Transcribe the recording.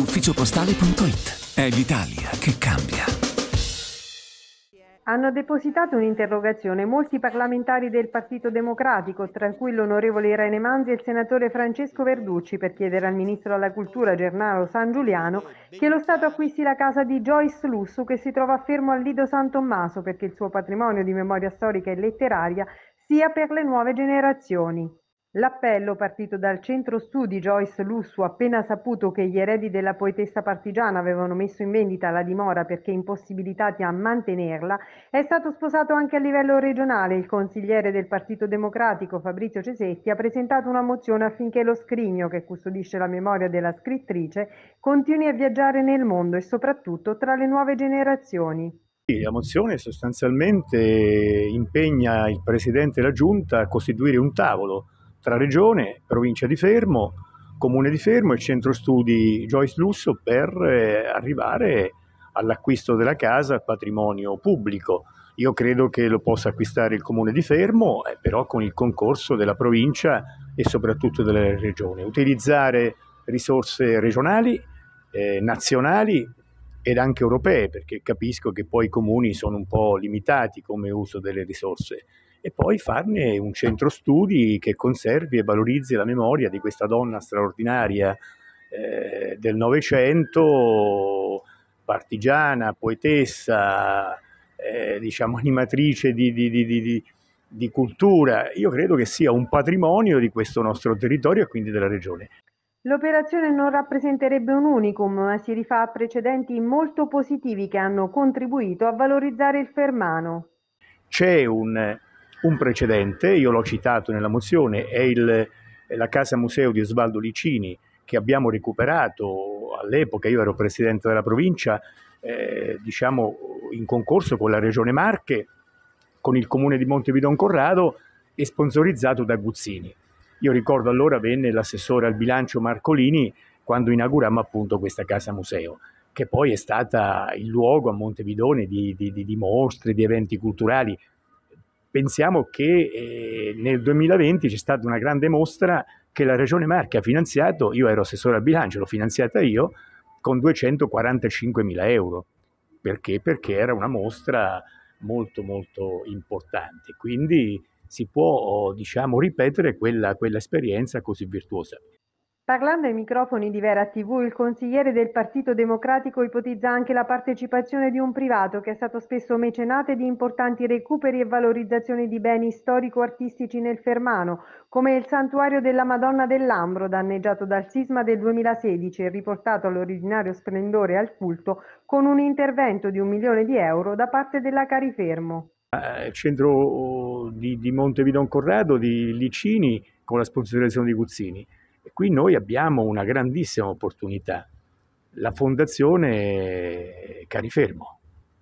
ufficiopostale.it. È l'Italia che cambia. Hanno depositato un'interrogazione molti parlamentari del Partito Democratico, tra cui l'onorevole Irene Manzi e il senatore Francesco Verducci, per chiedere al ministro della Cultura Gernaro San Giuliano che lo Stato acquisti la casa di Joyce Lusso, che si trova a Fermo al Lido San Tommaso perché il suo patrimonio di memoria storica e letteraria sia per le nuove generazioni. L'appello partito dal centro studi Joyce Lussu appena saputo che gli eredi della poetessa partigiana avevano messo in vendita la dimora perché impossibilitati a mantenerla, è stato sposato anche a livello regionale. Il consigliere del Partito Democratico Fabrizio Cesetti ha presentato una mozione affinché lo scrigno che custodisce la memoria della scrittrice continui a viaggiare nel mondo e soprattutto tra le nuove generazioni. La mozione sostanzialmente impegna il Presidente e la Giunta a costituire un tavolo tra Regione, Provincia di Fermo, Comune di Fermo e Centro Studi Joyce Lusso per eh, arrivare all'acquisto della casa patrimonio pubblico. Io credo che lo possa acquistare il Comune di Fermo, eh, però con il concorso della provincia e soprattutto della regione. Utilizzare risorse regionali, eh, nazionali ed anche europee, perché capisco che poi i comuni sono un po' limitati come uso delle risorse e poi farne un centro studi che conservi e valorizzi la memoria di questa donna straordinaria eh, del Novecento, partigiana, poetessa, eh, diciamo animatrice di, di, di, di cultura. Io credo che sia un patrimonio di questo nostro territorio e quindi della regione. L'operazione non rappresenterebbe un unicum, ma si rifà a precedenti molto positivi che hanno contribuito a valorizzare il Fermano. C'è un un precedente, io l'ho citato nella mozione, è, il, è la Casa Museo di Osvaldo Licini che abbiamo recuperato all'epoca, io ero presidente della provincia, eh, diciamo in concorso con la Regione Marche, con il comune di Montevidon Corrado e sponsorizzato da Guzzini. Io ricordo allora venne l'assessore al bilancio Marcolini quando inaugurammo appunto questa casa museo, che poi è stata il luogo a Montevidone di, di, di, di mostre, di eventi culturali, pensiamo che eh, nel 2020 c'è stata una grande mostra che la Regione Marche ha finanziato, io ero assessore al bilancio, l'ho finanziata io, con 245 mila euro. Perché? Perché era una mostra molto molto importante. Quindi si può diciamo, ripetere quella, quella esperienza così virtuosa. Parlando ai microfoni di Vera TV, il consigliere del Partito Democratico ipotizza anche la partecipazione di un privato che è stato spesso mecenate di importanti recuperi e valorizzazioni di beni storico-artistici nel Fermano, come il santuario della Madonna dell'Ambro, danneggiato dal sisma del 2016 e riportato all'originario splendore e al culto con un intervento di un milione di euro da parte della Carifermo. Eh, il centro oh, di, di Montevidon Corrado, di Licini, con la sponsorizzazione di Guzzini e qui noi abbiamo una grandissima opportunità. La Fondazione Carifermo,